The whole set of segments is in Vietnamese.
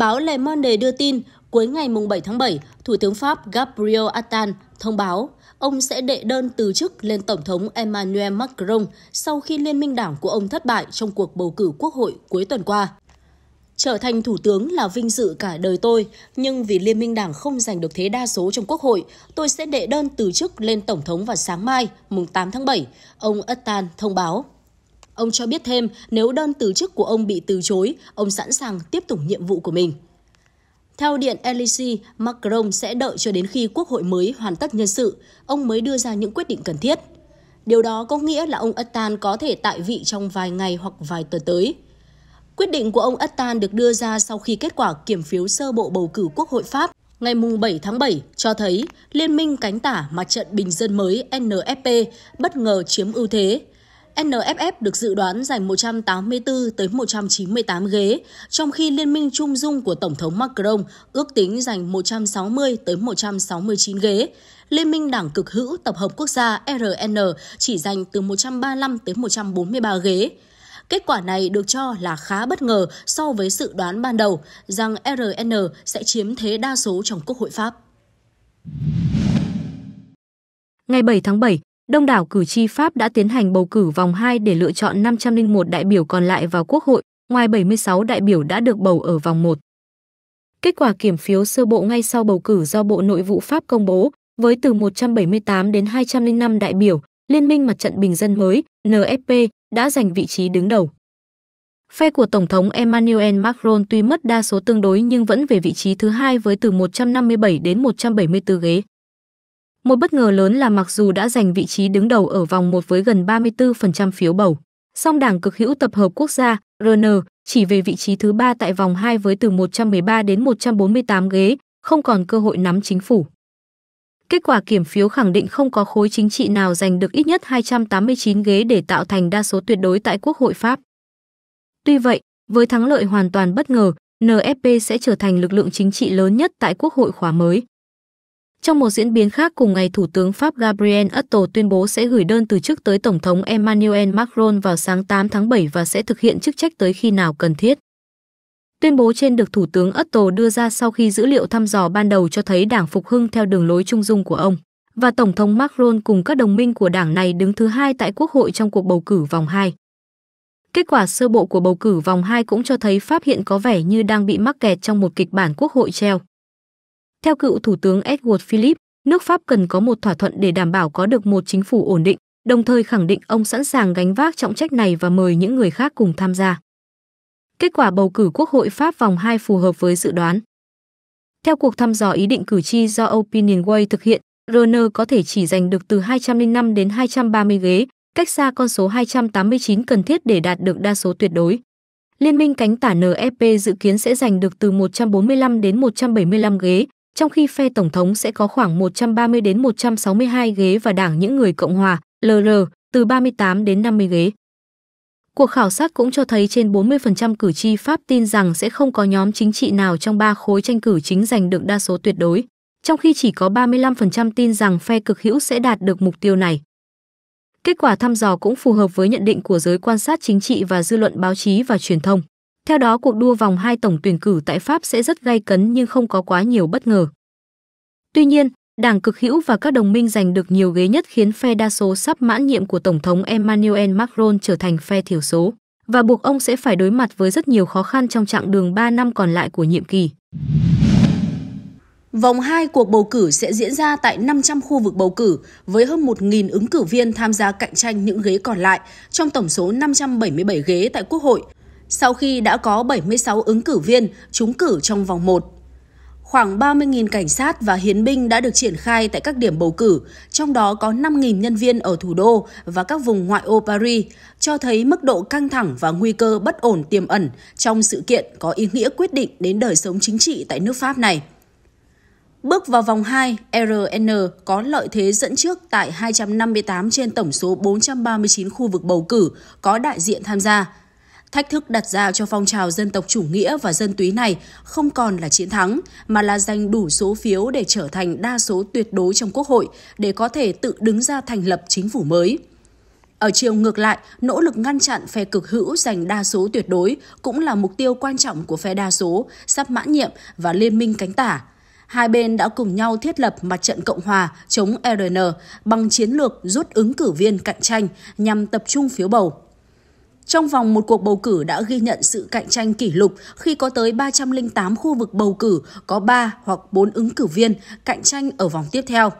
Báo Le Monde đưa tin, cuối ngày 7 tháng 7, Thủ tướng Pháp Gabriel Attal thông báo ông sẽ đệ đơn từ chức lên Tổng thống Emmanuel Macron sau khi Liên minh đảng của ông thất bại trong cuộc bầu cử quốc hội cuối tuần qua. Trở thành thủ tướng là vinh dự cả đời tôi, nhưng vì Liên minh Đảng không giành được thế đa số trong Quốc hội, tôi sẽ đệ đơn từ chức lên Tổng thống vào sáng mai, mùng 8 tháng 7, ông Attal thông báo. Ông cho biết thêm, nếu đơn từ chức của ông bị từ chối, ông sẵn sàng tiếp tục nhiệm vụ của mình. Theo Điện Elysee, Macron sẽ đợi cho đến khi Quốc hội mới hoàn tất nhân sự, ông mới đưa ra những quyết định cần thiết. Điều đó có nghĩa là ông Attal có thể tại vị trong vài ngày hoặc vài tuần tới. Quyết định của ông Attal được đưa ra sau khi kết quả kiểm phiếu sơ bộ bầu cử Quốc hội Pháp ngày 7 tháng 7 cho thấy Liên minh cánh tả Mặt trận Bình dân mới NFP bất ngờ chiếm ưu thế NFF được dự đoán giành 184 tới 198 ghế, trong khi Liên minh Trung Dung của Tổng thống Macron ước tính giành 160 tới 169 ghế. Liên minh Đảng cực hữu Tập hợp Quốc gia RN chỉ giành từ 135 tới 143 ghế. Kết quả này được cho là khá bất ngờ so với dự đoán ban đầu rằng RN sẽ chiếm thế đa số trong Quốc hội Pháp. Ngày 7 tháng 7, đông đảo cử tri Pháp đã tiến hành bầu cử vòng 2 để lựa chọn 501 đại biểu còn lại vào Quốc hội, ngoài 76 đại biểu đã được bầu ở vòng 1. Kết quả kiểm phiếu sơ bộ ngay sau bầu cử do Bộ Nội vụ Pháp công bố, với từ 178 đến 205 đại biểu, Liên minh Mặt trận Bình dân mới, NFP, đã giành vị trí đứng đầu. Phe của Tổng thống Emmanuel Macron tuy mất đa số tương đối nhưng vẫn về vị trí thứ hai với từ 157 đến 174 ghế. Một bất ngờ lớn là mặc dù đã giành vị trí đứng đầu ở vòng 1 với gần 34% phiếu bầu, song Đảng cực hữu tập hợp quốc gia RN chỉ về vị trí thứ ba tại vòng 2 với từ 113 đến 148 ghế, không còn cơ hội nắm chính phủ. Kết quả kiểm phiếu khẳng định không có khối chính trị nào giành được ít nhất 289 ghế để tạo thành đa số tuyệt đối tại Quốc hội Pháp. Tuy vậy, với thắng lợi hoàn toàn bất ngờ, NFP sẽ trở thành lực lượng chính trị lớn nhất tại Quốc hội khóa mới. Trong một diễn biến khác cùng ngày, Thủ tướng Pháp Gabriel Attal tuyên bố sẽ gửi đơn từ chức tới Tổng thống Emmanuel Macron vào sáng 8 tháng 7 và sẽ thực hiện chức trách tới khi nào cần thiết. Tuyên bố trên được Thủ tướng Attal đưa ra sau khi dữ liệu thăm dò ban đầu cho thấy đảng phục hưng theo đường lối trung dung của ông và Tổng thống Macron cùng các đồng minh của đảng này đứng thứ hai tại Quốc hội trong cuộc bầu cử vòng 2. Kết quả sơ bộ của bầu cử vòng 2 cũng cho thấy Pháp hiện có vẻ như đang bị mắc kẹt trong một kịch bản quốc hội treo. Theo cựu Thủ tướng Edward Philip, nước Pháp cần có một thỏa thuận để đảm bảo có được một chính phủ ổn định, đồng thời khẳng định ông sẵn sàng gánh vác trọng trách này và mời những người khác cùng tham gia. Kết quả bầu cử Quốc hội Pháp vòng 2 phù hợp với dự đoán. Theo cuộc thăm dò ý định cử tri do Opinionway thực hiện, Renault có thể chỉ giành được từ 205 đến 230 ghế, cách xa con số 289 cần thiết để đạt được đa số tuyệt đối. Liên minh cánh tả NFP dự kiến sẽ giành được từ 145 đến 175 ghế, trong khi phe Tổng thống sẽ có khoảng 130 đến 162 ghế và Đảng những người Cộng hòa, LR, từ 38 đến 50 ghế. Cuộc khảo sát cũng cho thấy trên 40% cử tri Pháp tin rằng sẽ không có nhóm chính trị nào trong ba khối tranh cử chính giành được đa số tuyệt đối, trong khi chỉ có 35% tin rằng phe cực hữu sẽ đạt được mục tiêu này. Kết quả thăm dò cũng phù hợp với nhận định của giới quan sát chính trị và dư luận báo chí và truyền thông. Theo đó cuộc đua vòng 2 tổng tuyển cử tại Pháp sẽ rất gay cấn nhưng không có quá nhiều bất ngờ. Tuy nhiên, Đảng cực hữu và các đồng minh giành được nhiều ghế nhất khiến phe đa số sắp mãn nhiệm của Tổng thống Emmanuel Macron trở thành phe thiểu số và buộc ông sẽ phải đối mặt với rất nhiều khó khăn trong chặng đường 3 năm còn lại của nhiệm kỳ. Vòng 2 cuộc bầu cử sẽ diễn ra tại 500 khu vực bầu cử với hơn 1.000 ứng cử viên tham gia cạnh tranh những ghế còn lại trong tổng số 577 ghế tại Quốc hội sau khi đã có 76 ứng cử viên trúng cử trong vòng 1. Khoảng 30.000 cảnh sát và hiến binh đã được triển khai tại các điểm bầu cử, trong đó có 5.000 nhân viên ở thủ đô và các vùng ngoại ô Paris, cho thấy mức độ căng thẳng và nguy cơ bất ổn tiềm ẩn trong sự kiện có ý nghĩa quyết định đến đời sống chính trị tại nước Pháp này. Bước vào vòng 2, RN có lợi thế dẫn trước tại 258 trên tổng số 439 khu vực bầu cử có đại diện tham gia. Thách thức đặt ra cho phong trào dân tộc chủ nghĩa và dân túy này không còn là chiến thắng, mà là giành đủ số phiếu để trở thành đa số tuyệt đối trong Quốc hội để có thể tự đứng ra thành lập chính phủ mới. Ở chiều ngược lại, nỗ lực ngăn chặn phe cực hữu giành đa số tuyệt đối cũng là mục tiêu quan trọng của phe đa số, sắp mãn nhiệm và liên minh cánh tả. Hai bên đã cùng nhau thiết lập mặt trận Cộng hòa chống e RN bằng chiến lược rút ứng cử viên cạnh tranh nhằm tập trung phiếu bầu. Trong vòng một cuộc bầu cử đã ghi nhận sự cạnh tranh kỷ lục khi có tới 308 khu vực bầu cử có 3 hoặc 4 ứng cử viên cạnh tranh ở vòng tiếp theo.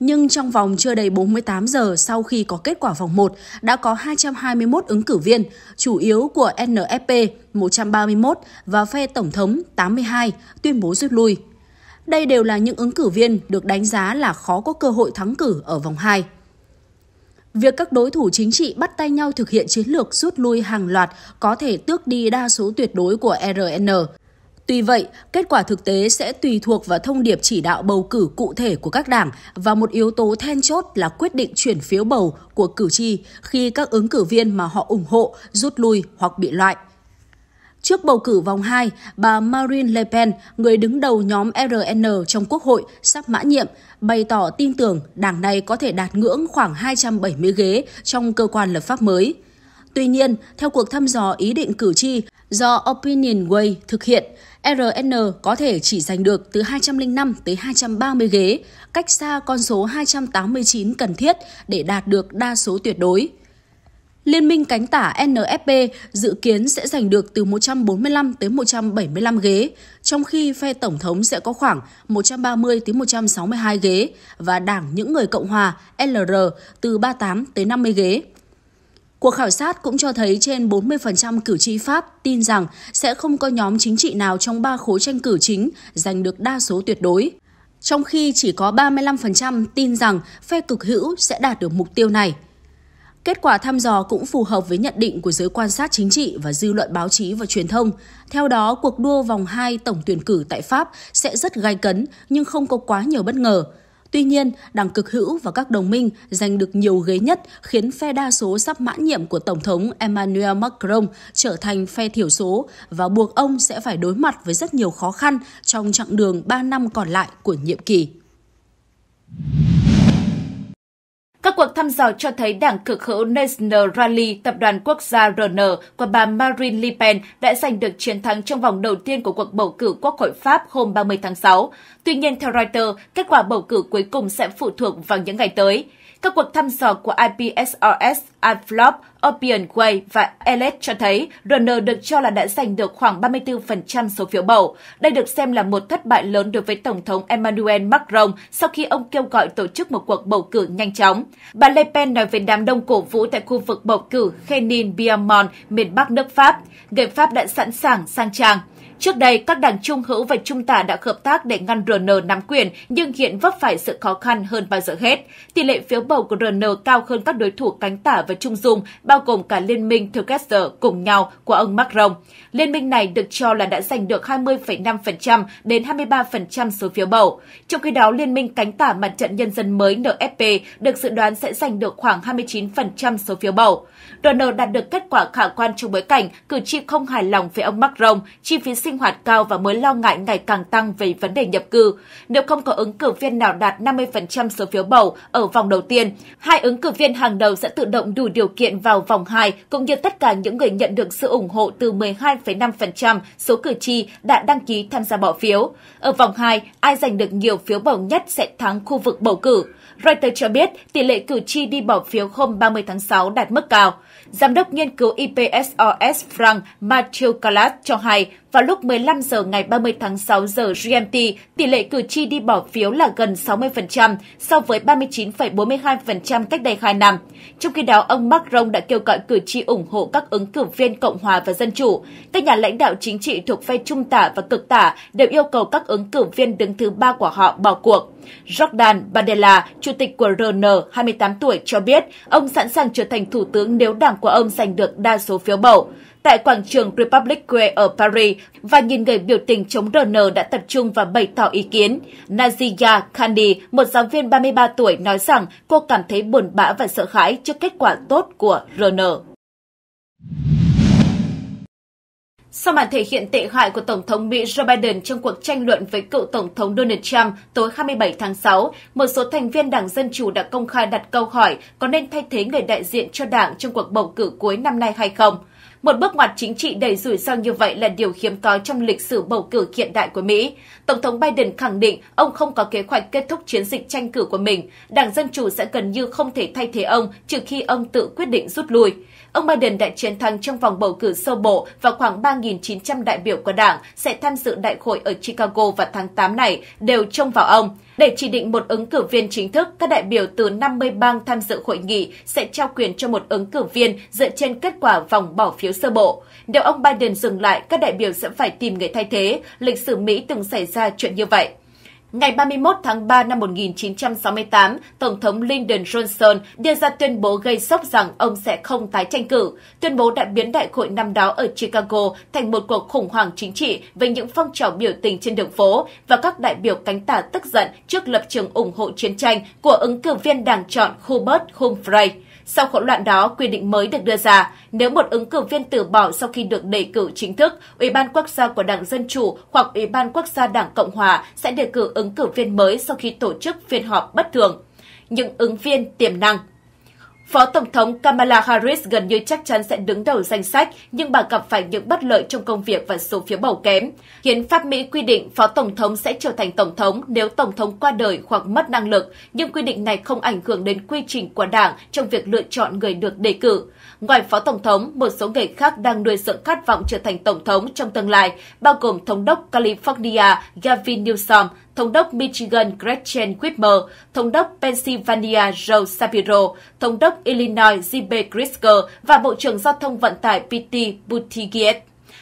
Nhưng trong vòng chưa đầy 48 giờ sau khi có kết quả vòng 1, đã có 221 ứng cử viên, chủ yếu của NFP 131 và phe Tổng thống 82 tuyên bố rút lui. Đây đều là những ứng cử viên được đánh giá là khó có cơ hội thắng cử ở vòng 2. Việc các đối thủ chính trị bắt tay nhau thực hiện chiến lược rút lui hàng loạt có thể tước đi đa số tuyệt đối của RN. Tuy vậy, kết quả thực tế sẽ tùy thuộc vào thông điệp chỉ đạo bầu cử cụ thể của các đảng và một yếu tố then chốt là quyết định chuyển phiếu bầu của cử tri khi các ứng cử viên mà họ ủng hộ rút lui hoặc bị loại. Trước bầu cử vòng 2, bà Marine Le Pen, người đứng đầu nhóm RN trong Quốc hội sắp mã nhiệm, bày tỏ tin tưởng đảng này có thể đạt ngưỡng khoảng 270 ghế trong cơ quan lập pháp mới. Tuy nhiên, theo cuộc thăm dò ý định cử tri do Opinion Way thực hiện, RN có thể chỉ giành được từ 205 tới 230 ghế, cách xa con số 289 cần thiết để đạt được đa số tuyệt đối. Liên minh cánh tả NFP dự kiến sẽ giành được từ 145 tới 175 ghế, trong khi phe tổng thống sẽ có khoảng 130 tới 162 ghế và Đảng những người Cộng hòa LR từ 38 tới 50 ghế. Cuộc khảo sát cũng cho thấy trên 40% cử tri Pháp tin rằng sẽ không có nhóm chính trị nào trong ba khối tranh cử chính giành được đa số tuyệt đối, trong khi chỉ có 35% tin rằng phe cực hữu sẽ đạt được mục tiêu này – Kết quả thăm dò cũng phù hợp với nhận định của giới quan sát chính trị và dư luận báo chí và truyền thông. Theo đó, cuộc đua vòng 2 tổng tuyển cử tại Pháp sẽ rất gai cấn nhưng không có quá nhiều bất ngờ. Tuy nhiên, Đảng Cực hữu và các đồng minh giành được nhiều ghế nhất khiến phe đa số sắp mãn nhiệm của Tổng thống Emmanuel Macron trở thành phe thiểu số và buộc ông sẽ phải đối mặt với rất nhiều khó khăn trong chặng đường 3 năm còn lại của nhiệm kỳ. Các cuộc thăm dò cho thấy đảng cực hữu National Rally, tập đoàn quốc gia RN của bà Marine Le Pen đã giành được chiến thắng trong vòng đầu tiên của cuộc bầu cử Quốc hội Pháp hôm 30 tháng 6. Tuy nhiên, theo Reuters, kết quả bầu cử cuối cùng sẽ phụ thuộc vào những ngày tới. Các cuộc thăm dò của IPSRS, iFlop, Opian Way và Elite cho thấy Runner được cho là đã giành được khoảng 34% số phiếu bầu. Đây được xem là một thất bại lớn đối với Tổng thống Emmanuel Macron sau khi ông kêu gọi tổ chức một cuộc bầu cử nhanh chóng. Bà Le Pen nói về đám đông cổ vũ tại khu vực bầu cử Khenin-Biamont, miền Bắc nước Pháp. Người Pháp đã sẵn sàng sang trang. Trước đây, các đảng trung hữu và trung tả đã hợp tác để ngăn RN nắm quyền, nhưng hiện vấp phải sự khó khăn hơn bao giờ hết. Tỷ lệ phiếu bầu của RN cao hơn các đối thủ cánh tả và trung dung, bao gồm cả Liên minh Together cùng nhau của ông Macron. Liên minh này được cho là đã giành được 20,5% đến 23% số phiếu bầu. Trong khi đó, Liên minh cánh tả mặt trận nhân dân mới NFP được dự đoán sẽ giành được khoảng 29% số phiếu bầu. RN đạt được kết quả khả quan trong bối cảnh cử tri không hài lòng về ông Macron, chi phí sinh hoạt cao và mối lo ngại ngày càng tăng về vấn đề nhập cư. Nếu không có ứng cử viên nào đạt 50% số phiếu bầu ở vòng đầu tiên, hai ứng cử viên hàng đầu sẽ tự động đủ điều kiện vào vòng 2, cũng như tất cả những người nhận được sự ủng hộ từ 12,5% số cử tri đã đăng ký tham gia bỏ phiếu. Ở vòng 2, ai giành được nhiều phiếu bầu nhất sẽ thắng khu vực bầu cử. Reuters cho biết tỷ lệ cử tri đi bỏ phiếu hôm 30 tháng 6 đạt mức cao. Giám đốc nghiên cứu IPSOS Frank Matthew Callas cho hay vào lúc 15 giờ ngày 30 tháng 6 giờ GMT, tỷ lệ cử tri đi bỏ phiếu là gần 60% so với 39,42% cách đây 2 năm. Trong khi đó, ông Macron đã kêu gọi cử tri ủng hộ các ứng cử viên Cộng hòa và Dân chủ. Các nhà lãnh đạo chính trị thuộc phe trung tả và cực tả đều yêu cầu các ứng cử viên đứng thứ ba của họ bỏ cuộc. Jordan Bandela, chủ tịch của RN, 28 tuổi, cho biết ông sẵn sàng trở thành thủ tướng nếu đảng của ông giành được đa số phiếu bầu tại quảng trường Republic Square ở Paris và nhìn người biểu tình chống RN đã tập trung và bày tỏ ý kiến. Nazia Kandi, một giáo viên 33 tuổi, nói rằng cô cảm thấy buồn bã và sợ hãi trước kết quả tốt của RN. Sau màn thể hiện tệ hại của Tổng thống Mỹ Joe Biden trong cuộc tranh luận với cựu Tổng thống Donald Trump tối 27 tháng 6, một số thành viên Đảng Dân Chủ đã công khai đặt câu hỏi có nên thay thế người đại diện cho đảng trong cuộc bầu cử cuối năm nay hay không. Một bước ngoặt chính trị đầy rủi ro như vậy là điều hiếm có trong lịch sử bầu cử hiện đại của Mỹ. Tổng thống Biden khẳng định ông không có kế hoạch kết thúc chiến dịch tranh cử của mình. Đảng Dân Chủ sẽ gần như không thể thay thế ông trừ khi ông tự quyết định rút lui. Ông Biden đã chiến thắng trong vòng bầu cử sơ bộ và khoảng 3.900 đại biểu của đảng sẽ tham dự đại hội ở Chicago vào tháng 8 này đều trông vào ông. Để chỉ định một ứng cử viên chính thức, các đại biểu từ 50 bang tham dự hội nghị sẽ trao quyền cho một ứng cử viên dựa trên kết quả vòng bỏ phiếu sơ bộ. Nếu ông Biden dừng lại, các đại biểu sẽ phải tìm người thay thế. Lịch sử Mỹ từng xảy ra chuyện như vậy. Ngày 31 tháng 3 năm 1968, Tổng thống Lyndon Johnson đưa ra tuyên bố gây sốc rằng ông sẽ không tái tranh cử. Tuyên bố đã biến đại hội năm đó ở Chicago thành một cuộc khủng hoảng chính trị về những phong trào biểu tình trên đường phố và các đại biểu cánh tả tức giận trước lập trường ủng hộ chiến tranh của ứng cử viên đảng chọn Hubert Humphrey. Sau hỗn loạn đó, quy định mới được đưa ra, nếu một ứng cử viên từ bỏ sau khi được đề cử chính thức, Ủy ban quốc gia của Đảng Dân Chủ hoặc Ủy ban quốc gia Đảng Cộng Hòa sẽ đề cử ứng cử viên mới sau khi tổ chức phiên họp bất thường. Những ứng viên tiềm năng Phó Tổng thống Kamala Harris gần như chắc chắn sẽ đứng đầu danh sách, nhưng bà gặp phải những bất lợi trong công việc và số phiếu bầu kém. Hiến pháp Mỹ quy định Phó Tổng thống sẽ trở thành Tổng thống nếu Tổng thống qua đời hoặc mất năng lực, nhưng quy định này không ảnh hưởng đến quy trình của Đảng trong việc lựa chọn người được đề cử. Ngoài Phó Tổng thống, một số người khác đang nuôi dưỡng khát vọng trở thành Tổng thống trong tương lai, bao gồm Thống đốc California Gavin Newsom, Thống đốc Michigan Gretchen Whitmer, Thống đốc Pennsylvania Joe Shapiro, Thống đốc Illinois J.B. Pritzker và Bộ trưởng Giao thông Vận tải Pete Buttigieg.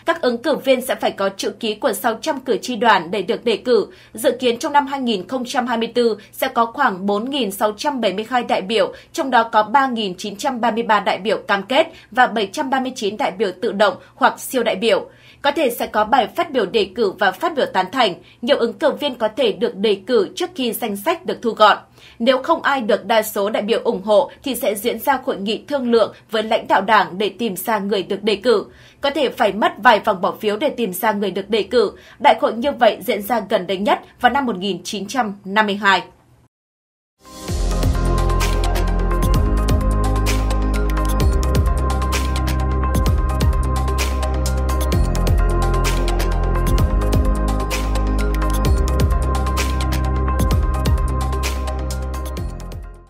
Các ứng cử viên sẽ phải có chữ ký của 600 cử tri đoàn để được đề cử. Dự kiến trong năm 2024 sẽ có khoảng 4.672 đại biểu, trong đó có 3.933 đại biểu cam kết và 739 đại biểu tự động hoặc siêu đại biểu. Có thể sẽ có bài phát biểu đề cử và phát biểu tán thành, nhiều ứng cử viên có thể được đề cử trước khi danh sách được thu gọn. Nếu không ai được đa số đại biểu ủng hộ thì sẽ diễn ra hội nghị thương lượng với lãnh đạo đảng để tìm ra người được đề cử. Có thể phải mất vài vòng bỏ phiếu để tìm ra người được đề cử. Đại hội như vậy diễn ra gần đây nhất vào năm 1952.